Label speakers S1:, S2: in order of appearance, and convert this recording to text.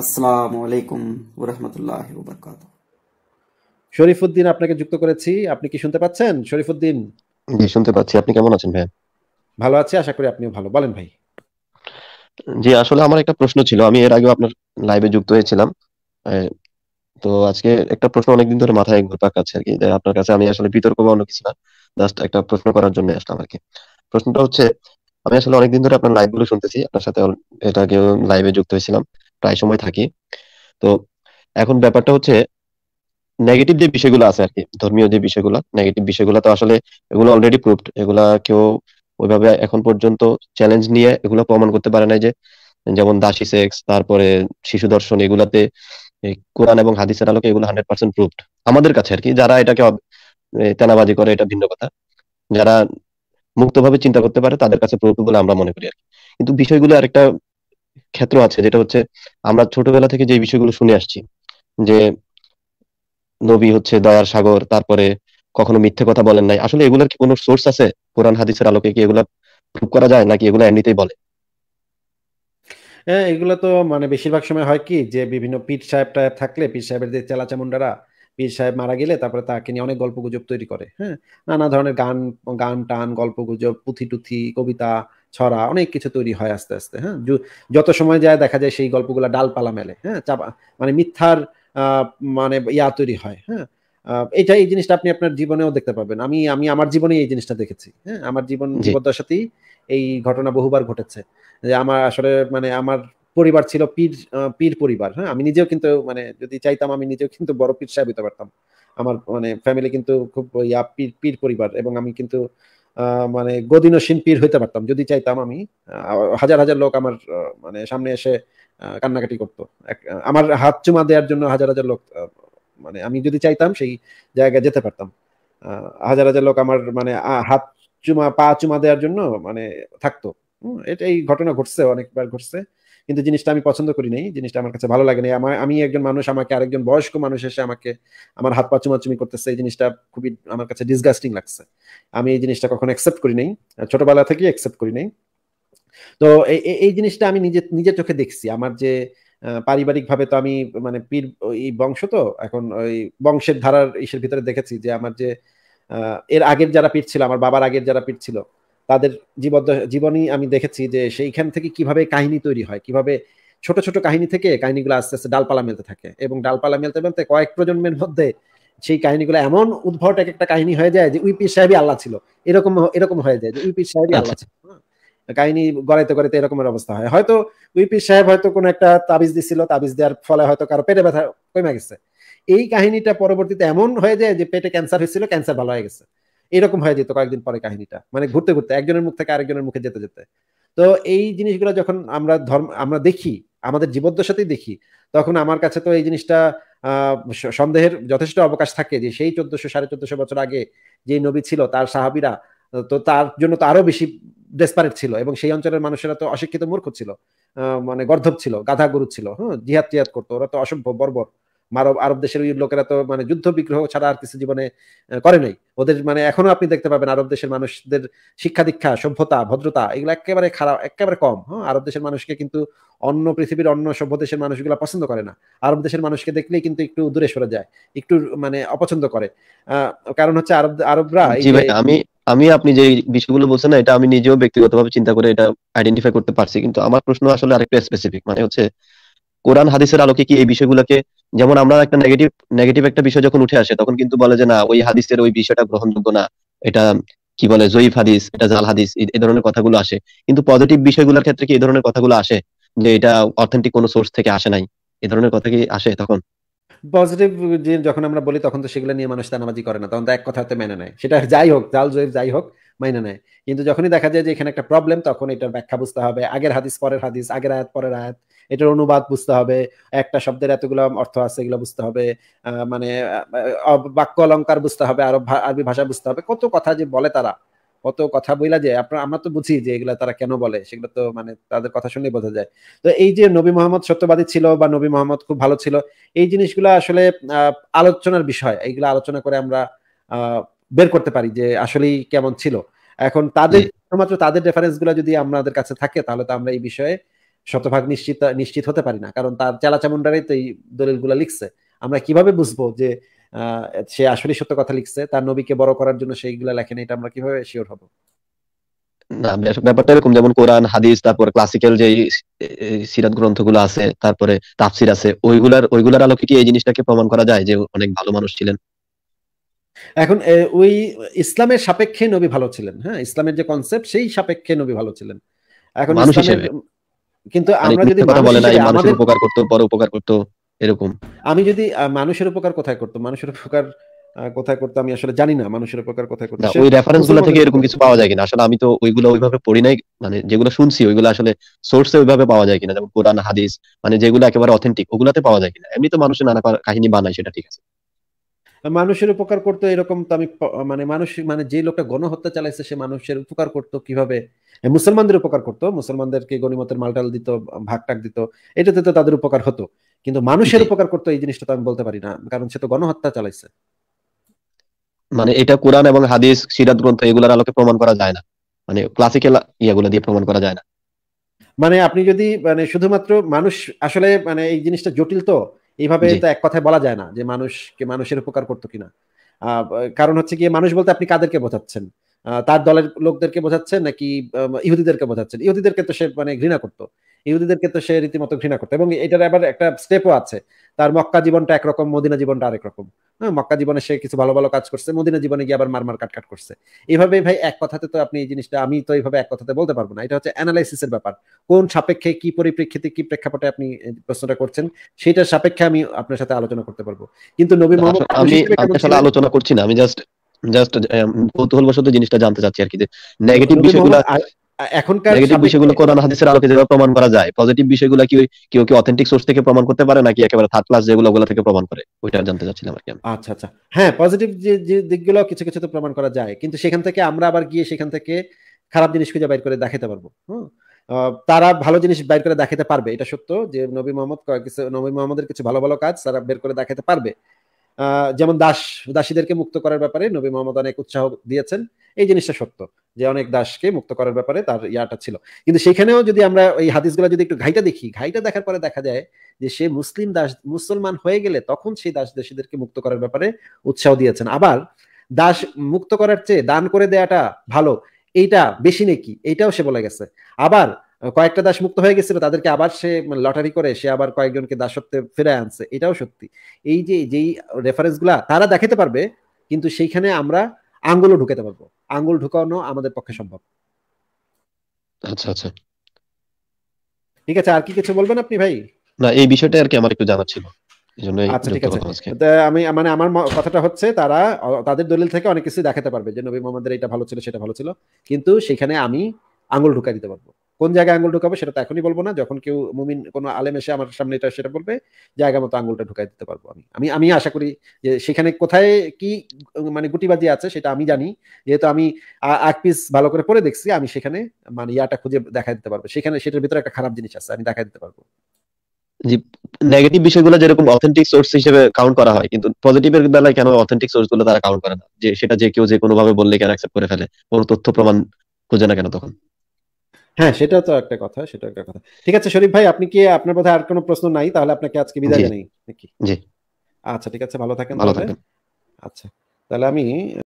S1: আসসালামু আলাইকুম আপনাকে যুক্ত করেছি আপনি কি শুনতে পাচ্ছেন
S2: জি শুনতে পাচ্ছি আপনি কেমন আছেন ভাই
S1: ভালো আছি আশা করি আপনিও ভালো বলেন ভাই
S2: জি আসলে আমার একটা প্রশ্ন ছিল আমি এর আপনার লাইভে যুক্ত হয়েছিলাম তো আজকে একটা প্রশ্ন অনেকদিন ধরে মাথায় ঘুরপাক আর কি আপনার কাছে আমি আসলে বিতর্ক বা অন্য কিছু না জাস্ট একটা প্রশ্ন করার জন্য আসলাম আর কি প্রশ্নটা হচ্ছে আমি আসলে অনেকদিন ধরে আপনার লাইভ গুলো শুনতেছি আপনার সাথে এটা আগেও লাইভে যুক্ত হয়েছিলাম প্রায় সময় থাকি তো এখন ব্যাপারটা হচ্ছে নেগেটিভ যে বিষয়গুলো আছে আর কি ধর্মীয় যে বিষয়গুলো নেগেটিভ বিষয়গুলো তো আসলে এগুলো অলরেডি প্রুফ এগুলা কেউ ওইভাবে এখন পর্যন্ত চ্যালেঞ্জ নিয়ে এগুলো প্রমাণ করতে পারে না যে যেমন দাসী সেক্স তারপরে শিশু দর্শন এগুলাতে কোরআন এবং হাদিসের আলোকে এগুলো হান্ড্রেড পার্সেন্ট প্রুফ আমাদের কাছে আর কি যারা এটাকে তেনাবাজি করে এটা ভিন্ন কথা যারা মুক্তভাবে চিন্তা করতে পারে তাদের কাছে প্রুফ বলে আমরা মনে করি আর কিন্তু বিষয়গুলো আরেকটা ক্ষেত্র আছে যেটা হচ্ছে আমরা ছোটবেলা থেকে যে বিষয়গুলো শুনে আসছি যে নবী হচ্ছে দয়ার সাগর তারপরে কখনো মিথ্যে কথা বলেন নাই আসলে এগুলোর কি কোনো সোর্স আছে কোরআন হাদিসের আলোকে কি এগুলা প্রুভ করা যায় নাকি এগুলো এমনিতেই বলে
S1: হ্যাঁ এগুলো তো মানে বেশিরভাগ সময় হয় কি যে বিভিন্ন পীর সাহেব টাহেব থাকলে পীর সাহেবের যে চেলা চামুন্ডারা পীর সাহেব মারা গেলে তারপরে তাকে নিয়ে অনেক গল্প গুজব তৈরি করে হ্যাঁ নানা ধরনের গান গান টান গল্প গুজব পুঁথি টুথি কবিতা ছড়া অনেক কিছু তৈরি হয় আস্তে আস্তে হ্যাঁ যত সময় যায় দেখা যায় সেই গল্পগুলো ডালপালা মেলে হ্যাঁ চাপা মানে মিথ্যার মানে ইয়া তৈরি হয় হ্যাঁ এটা এই জিনিসটা আপনি আপনার জীবনেও দেখতে পাবেন আমি আমি আমার জীবনে এই জিনিসটা দেখেছি হ্যাঁ আমার জীবন জীবদ্দশাতেই এই ঘটনা বহুবার ঘটেছে যে আমার আসলে মানে আমার পরিবার ছিল পীর পীর পরিবার হ্যাঁ আমি নিজেও কিন্তু মানে যদি চাইতাম আমি নিজেও কিন্তু বড় পীর সাহেব হতে পারতাম আমার মানে ফ্যামিলি কিন্তু খুব ইয়া পীর পীর পরিবার এবং আমি কিন্তু মানে গদিনসীন পীর হইতে পারতাম যদি চাইতাম আমি হাজার হাজার লোক আমার মানে সামনে এসে কান্নাকাটি করতো আমার হাত চুমা দেওয়ার জন্য হাজার হাজার লোক মানে আমি যদি চাইতাম সেই জায়গায় যেতে পারতাম হাজার হাজার লোক আমার মানে হাত চুমা পা চুমা দেওয়ার জন্য মানে থাকতো এটাই ঘটনা ঘটছে অনেকবার ঘটছে কিন্তু জিনিসটা আমি পছন্দ করি নাই জিনিসটা আমার কাছে ভালো লাগে নাই আমার আমি একজন মানুষ আমাকে আরেকজন বয়স্ক মানুষ এসে আমাকে আমার হাত পা চুমাচুমি করতেছে এই জিনিসটা খুবই আমার কাছে ডিসগাস্টিং লাগছে আমি এই জিনিসটা কখনো অ্যাকসেপ্ট করি নাই ছোটবেলা থেকে অ্যাকসেপ্ট করি নাই তো এই জিনিসটা আমি নিজে নিজের চোখে দেখছি আমার যে পারিবারিক ভাবে তো আমি মানে পীর এই বংশ তো এখন ওই বংশের ধারার ইসের ভিতরে দেখেছি যে আমার যে এর আগের যারা পীর ছিল আমার বাবার আগের যারা পীর ছিল তাদের জীবদ্দ জীবনী আমি দেখেছি যে সেইখান থেকে কিভাবে কাহিনী তৈরি হয় কিভাবে ছোট ছোট কাহিনী থেকে কাহিনীগুলো আস্তে আস্তে ডালপালা মেলতে থাকে এবং ডালপালা মেলতে মেলতে কয়েক প্রজন্মের মধ্যে সেই কাহিনীগুলো এমন উদ্ভট এক একটা কাহিনী হয়ে যায় যে উইপি সাহেবই আল্লাহ ছিল এরকম এরকম হয়ে যায় যে উইপি সাহেবই আল্লাহ ছিল আচ্ছা। হ্যাঁ। কাহিনী গড়াইতে গড়াইতে এরকমের অবস্থা হয় হয়তো উইপি সাহেব হয়তো কোনো একটা তাবিজ দিছিল তাবিজ দেওয়ার ফলে হয়তো কারো পেটে ব্যথা কমে গেছে এই কাহিনীটা পরবর্তীতে এমন হয়ে যায় যে পেটে ক্যান্সার হয়েছিল ক্যান্সার ভালো হয়ে গেছে এরকম হয়ে যেত কয়েকদিন পরে কাহিনীটা মানে ঘুরতে ঘুরতে একজনের মুখ থেকে আরেকজনের মুখে যেতে যেতে তো এই জিনিসগুলো যখন আমরা ধর্ম আমরা দেখি আমাদের জীবদ্দশাতেই দেখি তখন আমার কাছে তো এই জিনিসটা সন্দেহের যথেষ্ট অবকাশ থাকে যে সেই চোদ্দশো সাড়ে চোদ্দশো বছর আগে যে নবী ছিল তার সাহাবিরা তো তার জন্য তো আরো বেশি ডেসপারেট ছিল এবং সেই অঞ্চলের মানুষেরা তো অশিক্ষিত মূর্খ ছিল মানে গর্ধব ছিল গাধা গরু ছিল হ্যাঁ জিহাদ জিহাদ করতো ওরা তো অসম্ভব বর্বর আরব আরব দেশের ওই লোকেরা তো মানে যুদ্ধ বিগ্রহ ছাড়া আর কিছু জীবনে করে নাই ওদের মানে এখনো আপনি দেখতে পাবেন আরব দেশের মানুষদের শিক্ষা দীক্ষা সভ্যতা ভদ্রতা এগুলো একেবারে খারাপ একেবারে কম হ্যাঁ আরব দেশের মানুষকে কিন্তু অন্য পৃথিবীর অন্য সভ্য দেশের মানুষগুলো পছন্দ করে না আরব দেশের মানুষকে দেখলেই কিন্তু একটু দূরে সরে যায় একটু মানে অপছন্দ করে কারণ হচ্ছে আরব আরবরা আমি
S2: আমি আপনি যে বিষয়গুলো বলছেন না এটা আমি নিজেও ব্যক্তিগতভাবে চিন্তা করে এটা আইডেন্টিফাই করতে পারছি কিন্তু আমার প্রশ্ন আসলে আরেকটা স্পেসিফিক মানে হচ্ছে কোরআন হাদিসের আলোকে কি এই বিষয়গুলোকে যেমন আমরা একটা নেগেটিভ নেগেটিভ একটা বিষয় যখন উঠে আসে তখন কিন্তু বলে যে না ওই হাদিসের ওই বিষয়টা গ্রহণযোগ্য না এটা কি বলে জয়ীফ হাদিস এটা জাল হাদিস এই ধরনের কথাগুলো আসে কিন্তু পজিটিভ বিষয়গুলোর ক্ষেত্রে কি এই ধরনের কথাগুলো আসে যে এটা অথেন্টিক কোনো সোর্স থেকে আসে নাই এই ধরনের কথা কি আসে তখন
S1: পজিটিভ যে যখন আমরা বলি তখন তো সেগুলো নিয়ে মানুষ তানামাজি করে না তখন তো এক কথাতে মেনে নেয় সেটা যাই হোক জাল জয়ীফ যাই হোক মাইনে নেয় কিন্তু যখনই দেখা যায় যে এখানে একটা প্রবলেম তখন এটার ব্যাখ্যা বুঝতে হবে আগের হাদিস পরের হাদিস আগের আয়াত পরের আয়াত এটার অনুবাদ বুঝতে হবে একটা শব্দের এতগুলো অর্থ আছে এগুলো বুঝতে হবে মানে বাক্য অলঙ্কার বুঝতে হবে আরব আরবি ভাষা বুঝতে হবে কত কথা যে বলে তারা কত কথা বইলা যে আপনার আমরা তো বুঝি যে এগুলা তারা কেন বলে সেগুলো তো মানে তাদের কথা শুনলেই বোঝা যায় তো এই যে নবী মোহাম্মদ সত্যবাদী ছিল বা নবী মোহাম্মদ খুব ভালো ছিল এই জিনিসগুলো আসলে আলোচনার বিষয় এইগুলো আলোচনা করে আমরা বের করতে পারি যে আসলেই কেমন ছিল এখন তাদের শুধুমাত্র তাদের রেফারেন্স গুলো যদি আমাদের কাছে থাকে তাহলে তো আমরা এই বিষয়ে শতভাগ নিশ্চিত নিশ্চিত হতে পারি না কারণ তার চামুন্ডারাই তো এই দলিলগুলো লিখছে আমরা কিভাবে বুঝবো যে সে আসলে সত্য কথা লিখছে তার নবীকে বড় করার জন্য সেইগুলা লেখেন এটা আমরা কিভাবে শিওর হব
S2: না ব্যাপারটা এরকম যেমন কোরআন হাদিস তারপর ক্লাসিক্যাল যে সিরাত গ্রন্থগুলো আছে তারপরে তাফসির আছে ওইগুলার ওইগুলার আলোকে কি এই জিনিসটাকে প্রমাণ করা যায় যে অনেক ভালো মানুষ ছিলেন
S1: এখন ওই ইসলামের সাপেক্ষে নবী ভালো ছিলেন হ্যাঁ ইসলামের যে কনসেপ্ট সেই সাপেক্ষে নবী ভালো ছিলেন এখন কিন্তু মানে আমরা যদি কথা বলে না মানুষের উপকার
S2: করতে বড় উপকার করতে এরকম
S1: আমি যদি মানুষের উপকার কোথায় করতে মানুষের উপকার কোথায় করতে আমি আসলে জানি না মানুষের উপকার কোথায় করতে ওই রেফারেন্স গুলো থেকে এরকম
S2: কিছু পাওয়া যায় কিনা আসলে আমি তো ওইগুলো ওইভাবে পড়ি নাই মানে যেগুলো শুনছি ওইগুলো আসলে সোর্সে ওইভাবে পাওয়া যায় কিনা যেমন কোরআন হাদিস মানে যেগুলো একেবারে অথেন্টিক ওগুলাতে পাওয়া যায় কিনা এমনি তো মানুষের নানা কাহিনী বানায় সেটা ঠিক আছে
S1: মানুষের উপকার করতো এরকম তো আমি মানে মানুষ মানে যে লোকটা গণহত্যা চালাইছে সে মানুষের উপকার করতো কিভাবে মুসলমানদের উপকার করতো মুসলমানদেরকে গণিমতের মালটাল দিত ভাগ টাক দিত এটাতে তো তাদের উপকার হতো কিন্তু মানুষের উপকার করতো এই জিনিসটা তো আমি বলতে পারি না কারণ সে তো গণহত্যা চালাইছে
S2: মানে এটা কোরআন এবং হাদিস সিরাত গ্রন্থ এগুলার আলোকে প্রমাণ করা যায় না মানে ক্লাসিক্যাল ইয়াগুলো দিয়ে প্রমাণ করা যায় না
S1: মানে আপনি যদি মানে শুধুমাত্র মানুষ আসলে মানে এই জিনিসটা জটিল তো এইভাবে তো এক কথায় বলা যায় না যে মানুষকে মানুষের উপকার করতো কিনা কারণ হচ্ছে কি মানুষ বলতে আপনি কাদেরকে বোঝাচ্ছেন তার দলের লোকদেরকে বোঝাচ্ছেন নাকি ইহুদিদেরকে বোঝাচ্ছেন ইহুদিদেরকে তো সে মানে ঘৃণা করতো ইহুদিদেরকে তো সে রীতিমতো ঘৃণা করতো এবং এটার আবার একটা স্টেপও আছে তার মক্কা জীবনটা একরকম মদিনা জীবনটা আরেক রকম হ্যাঁ মক্কা জীবনে সে কিছু ভালো ভালো কাজ করছে মদিনা জীবনে গিয়ে আবার মারমার কাটকাট করছে এইভাবে ভাই এক কথাতে তো আপনি এই জিনিসটা আমি তো এইভাবে এক কথাতে বলতে পারবো না এটা হচ্ছে অ্যানালাইসিস এর ব্যাপার কোন সাপেক্ষে কি পরিপ্রেক্ষিতে কি প্রেক্ষাপটে আপনি প্রশ্নটা করছেন সেটার সাপেক্ষে আমি আপনার সাথে আলোচনা করতে পারবো কিন্তু নবী মোহাম্মদ আমি আসলে আলোচনা
S2: করছি না আমি জাস্ট জাস্ট কৌতূহল বশত জিনিসটা জানতে চাচ্ছি আর কি যে নেগেটিভ বিষয়গুলো
S1: এখনকার নেগেটিভ বিষয়গুলো কোরআন হাদিসের আলোকে যেভাবে
S2: প্রমাণ করা যায় পজিটিভ বিষয়গুলো কি কেউ কি অথেন্টিক সোর্স থেকে প্রমাণ করতে পারে নাকি একেবারে থার্ড ক্লাস যেগুলো ওগুলো থেকে প্রমাণ করে ওইটা জানতে চাচ্ছিলাম আর কি আচ্ছা আচ্ছা
S1: হ্যাঁ পজিটিভ যে যে দিকগুলো কিছু কিছু তো প্রমাণ করা যায় কিন্তু সেখান থেকে আমরা আবার গিয়ে সেখান থেকে খারাপ জিনিস খুঁজে বাইর করে দেখাতে পারবো তারা ভালো জিনিস বাইর করে দেখাতে পারবে এটা সত্য যে নবী মোহাম্মদ কিছু নবী মোহাম্মদের কিছু ভালো ভালো কাজ তারা বের করে দেখাতে পারবে যেমন দাস দাসীদেরকে মুক্ত করার ব্যাপারে নবী মোহাম্মদ অনেক উৎসাহ দিয়েছেন এই জিনিসটা সত্য যে অনেক দাসকে মুক্ত করার ব্যাপারে তার ইয়াটা ছিল কিন্তু সেখানেও যদি আমরা এই হাদিসগুলো যদি একটু ঘাইটা দেখি ঘাইটা দেখার পরে দেখা যায় যে সে মুসলিম দাস মুসলমান হয়ে গেলে তখন সেই দাস দাসীদেরকে মুক্ত করার ব্যাপারে উৎসাহ দিয়েছেন আবার দাস মুক্ত করার চেয়ে দান করে দেয়াটা ভালো এইটা বেশি নাকি এইটাও সে বলে গেছে আবার কয়েকটা দাস মুক্ত হয়ে গেছিল তাদেরকে আবার সে লটারি করে সে আবার কয়েকজনকে দাসত্বে ফিরে আনছে এটাও সত্যি এই যে যেই রেফারেন্সগুলা তারা দেখাতে পারবে কিন্তু সেইখানে আমরা আঙ্গুলও ঢুকাতে পারবো আঙ্গুল ঢুকানো আমাদের পক্ষে সম্ভব আচ্ছা আচ্ছা ঠিক আছে আর কি কিছু বলবেন আপনি ভাই
S2: না এই বিষয়টা আর কি আমার একটু জানা ছিল আচ্ছা, ঠিক আছে
S1: আমি মানে আমার কথাটা হচ্ছে তারা তাদের দলিল থেকে অনেক কিছু দেখাতে পারবে যে নবী মোহাম্মদের এটা ভালো ছিল সেটা ভালো ছিল কিন্তু সেখানে আমি আঙ্গুল ঢুকাই দিতে পারবো কোন জায়গায় আঙুল ঢুকাবো সেটা তো এখনই বলবো না যখন কেউ মুমিন কোনো আলেম এসে আমার সামনে এটা সেটা বলবে জায়গা মতো আঙুলটা ঢুকাই দিতে পারবো আমি আমি আমি আশা করি যে সেখানে কোথায় কি মানে গুটিবাজি আছে সেটা আমি জানি যেহেতু আমি এক পিস ভালো করে পরে দেখছি আমি সেখানে মানে ইয়াটা খুঁজে দেখা দিতে পারবো সেখানে সেটার ভিতরে একটা খারাপ জিনিস আছে আমি দেখা দিতে পারবো
S2: জি নেগেটিভ বিষয়গুলো যেরকম অথেন্টিক সোর্স হিসেবে কাউন্ট করা হয় কিন্তু পজিটিভের বেলায় কেন অথেন্টিক সোর্স গুলো তারা কাউন্ট করে না যে সেটা যে কেউ যে কোনো ভাবে বললে কেন অ্যাকসেপ্ট করে ফেলে কোনো তথ্য প্রমাণ খুঁজে না কেন তখন
S1: হ্যাঁ সেটা তো একটা কথা সেটা একটা কথা ঠিক আছে শরীফ ভাই আপনি কি আপনার বোধহয় আর কোনো প্রশ্ন নাই তাহলে আপনাকে আজকে বিদায় জানাই নাকি জি আচ্ছা ঠিক আছে ভালো থাকেন ভালো থাকেন আচ্ছা তাহলে
S2: আমি